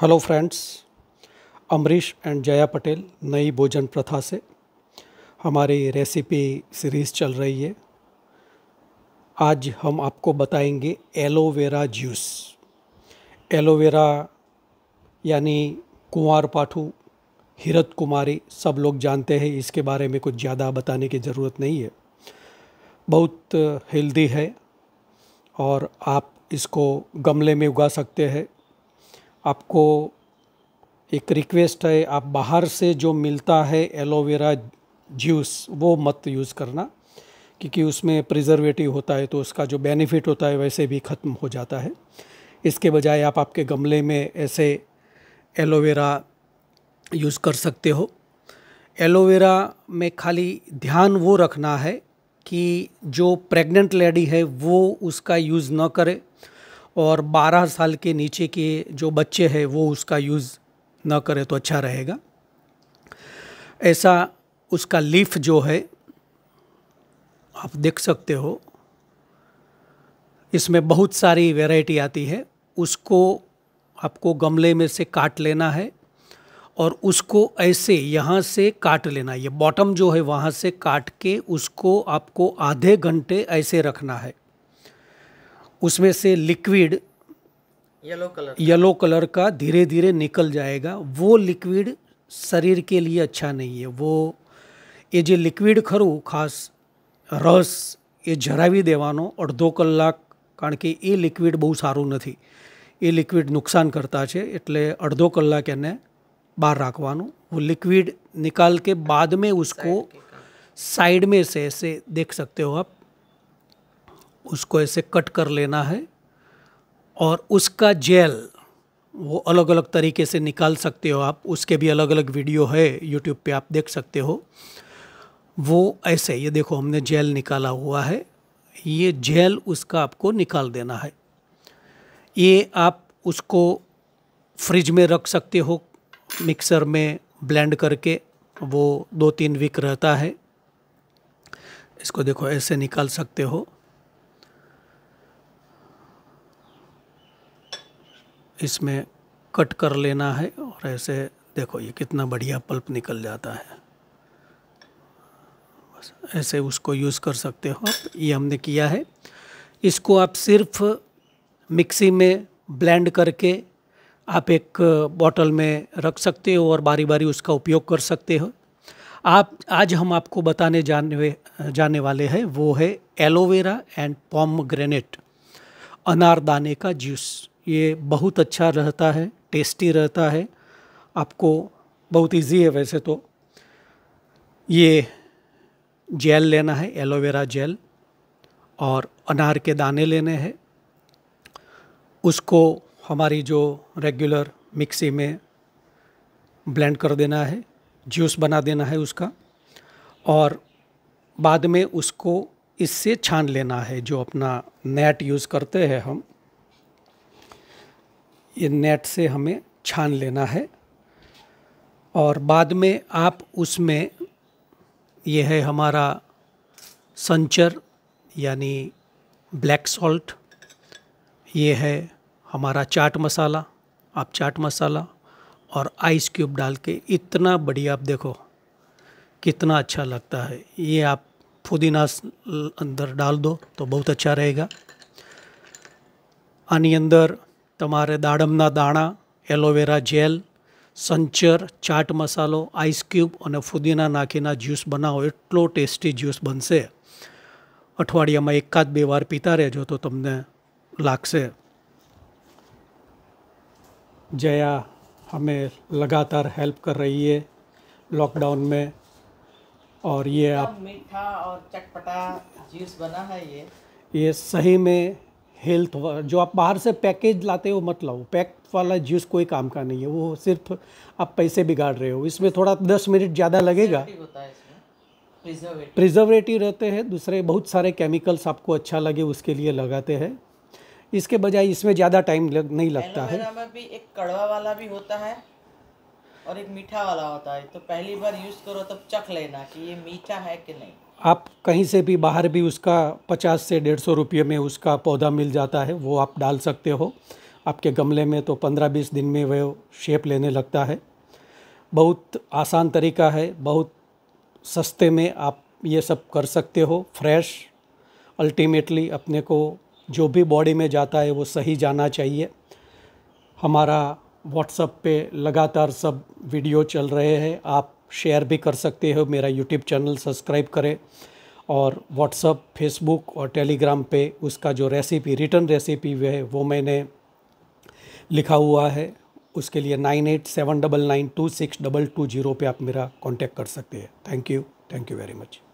hello friends Amrish and Jaya Patel नई भोजन प्रथा से हमारी रेसिपी सीरीज़ चल रही है आज हम आपको बताएंगे एलोवेरा जूस एलोवेरा यानी कुंवर पाठू हिरत कुमारी सब लोग जानते हैं इसके बारे में कुछ ज़्यादा बताने की ज़रूरत नहीं है बहुत हेल्दी है और आप इसको गमले में उगा सकते हैं आपको एक रिक्वेस्ट है आप बाहर से जो मिलता है एलोवेरा जूस वो मत यूज़ करना क्योंकि उसमें प्रिजर्वेटिव होता है तो उसका जो बेनिफिट होता है वैसे भी ख़त्म हो जाता है इसके बजाय आप आपके गमले में ऐसे एलोवेरा यूज़ कर सकते हो एलोवेरा में खाली ध्यान वो रखना है कि जो प्रेग्नेंट लेडी है वो उसका यूज़ न करे और 12 साल के नीचे के जो बच्चे हैं वो उसका यूज़ ना करें तो अच्छा रहेगा ऐसा उसका लीफ जो है आप देख सकते हो इसमें बहुत सारी वैरायटी आती है उसको आपको गमले में से काट लेना है और उसको ऐसे यहाँ से काट लेना है ये बॉटम जो है वहाँ से काट के उसको आपको आधे घंटे ऐसे रखना है उसमें से liquid yellow colour yellow colour का धीरे धीरे निकल जाएगा वो लिक्विड शरीर के लिए अच्छा नहीं है वो ये लिक्विड खरु खास रस ये जरा भी દેવાનો अर्धो कलाक कारण કે ये लिक्विड बहुत સારું नहीं ये लिक्विड नुकसान करता है एट्ले अर्धो कलाक एने બહાર राखवा वो लिक्विड निकाल के बाद में उसको साइड में से ऐसे देख सकते हो आप उसको ऐसे कट कर लेना है और उसका जेल वो अलग अलग तरीके से निकाल सकते हो आप उसके भी अलग अलग वीडियो है यूट्यूब पे आप देख सकते हो वो ऐसे ये देखो हमने जेल निकाला हुआ है ये जेल उसका आपको निकाल देना है ये आप उसको फ्रिज में रख सकते हो मिक्सर में ब्लेंड करके वो दो तीन वीक रहता है इसको देखो ऐसे निकाल सकते हो इसमें कट कर लेना है और ऐसे देखो ये कितना बढ़िया पल्प निकल जाता है बस ऐसे उसको यूज़ कर सकते हो आप ये हमने किया है इसको आप सिर्फ मिक्सी में ब्लेंड करके आप एक बॉटल में रख सकते हो और बारी बारी उसका उपयोग कर सकते हो आप आज हम आपको बताने जाने जाने वाले हैं वो है एलोवेरा एंड पॉम ग्रेनेट अनारदाने का जूस ये बहुत अच्छा रहता है टेस्टी रहता है आपको बहुत इजी है वैसे तो ये जेल लेना है एलोवेरा जेल और अनार के दाने लेने हैं उसको हमारी जो रेगुलर मिक्सी में ब्लेंड कर देना है जूस बना देना है उसका और बाद में उसको इससे छान लेना है जो अपना नेट यूज़ करते हैं हम ये नेट से हमें छान लेना है और बाद में आप उसमें यह है हमारा संचर यानी ब्लैक सॉल्ट ये है हमारा चाट मसाला आप चाट मसाला और आइस क्यूब डाल के इतना बढ़िया आप देखो कितना अच्छा लगता है ये आप फुदीना अंदर डाल दो तो बहुत अच्छा रहेगा आनी अंदर तेरे दाड़मना दाणा एलोवेरा जेल संचर चाट मसालो आइस क्यूब और फुदीना नाखीना ज्यूस बनाव एट्लो टेस्टी ज्यूस बन सठवाडिया में एकाद बेवा पीता रह रहो तो तमने लगते जया हमें लगातार हेल्प कर रही है लॉकडाउन में और ये आप मीठा और चटपटा ज्यूस बना है ये ये सही में हेल्थ जो आप बाहर से पैकेज लाते हो मत लाओ पैक वाला जूस कोई काम का नहीं है वो सिर्फ आप पैसे बिगाड़ रहे हो इसमें थोड़ा दस मिनट ज़्यादा लगेगा प्रिजर्वेटिव रहते हैं दूसरे बहुत सारे केमिकल्स आपको अच्छा लगे उसके लिए लगाते हैं इसके बजाय इसमें ज़्यादा टाइम लग, नहीं लगता है भी एक कड़वा वाला भी होता है और एक मीठा वाला होता है तो पहली बार यूज़ करो तब चख लेना कि ये मीठा है कि नहीं आप कहीं से भी बाहर भी उसका पचास से डेढ़ सौ रुपये में उसका पौधा मिल जाता है वो आप डाल सकते हो आपके गमले में तो पंद्रह बीस दिन में वह शेप लेने लगता है बहुत आसान तरीका है बहुत सस्ते में आप ये सब कर सकते हो फ्रेश अल्टीमेटली अपने को जो भी बॉडी में जाता है वो सही जाना चाहिए हमारा व्हाट्सअप पे लगातार सब वीडियो चल रहे हैं आप शेयर भी कर सकते हो मेरा यूट्यूब चैनल सब्सक्राइब करें और व्हाट्सअप फेसबुक और टेलीग्राम पे उसका जो रेसिपी रिटर्न रेसिपी है वो मैंने लिखा हुआ है उसके लिए nine eight seven double nine two six double two zero पर आप मेरा कॉन्टैक्ट कर सकते हैं thank you thank you very much